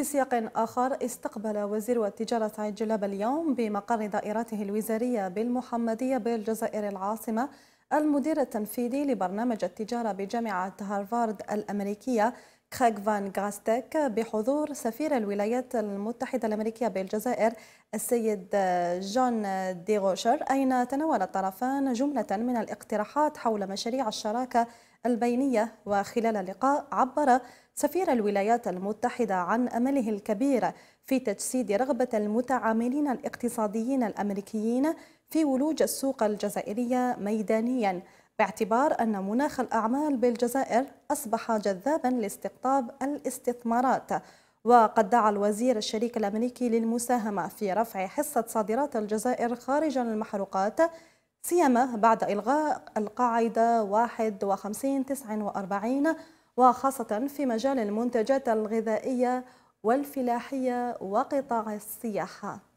في سياق آخر استقبل وزير التجارة سعيد جلاب اليوم بمقر دائرته الوزارية بالمحمدية بالجزائر العاصمة المدير التنفيذي لبرنامج التجارة بجامعة هارفارد الأمريكية كريغ فان غراستيك بحضور سفير الولايات المتحدة الأمريكية بالجزائر السيد جون دي غوشر أين تناول الطرفان جملة من الاقتراحات حول مشاريع الشراكة البينية وخلال اللقاء عبر سفير الولايات المتحدة عن أمله الكبير في تجسيد رغبة المتعاملين الاقتصاديين الأمريكيين في ولوج السوق الجزائرية ميدانياً باعتبار أن مناخ الأعمال بالجزائر أصبح جذابا لاستقطاب الاستثمارات وقد دعا الوزير الشريك الأمريكي للمساهمة في رفع حصة صادرات الجزائر خارج المحروقات سيما بعد إلغاء القاعدة 51-49 وخاصة في مجال المنتجات الغذائية والفلاحية وقطاع السياحة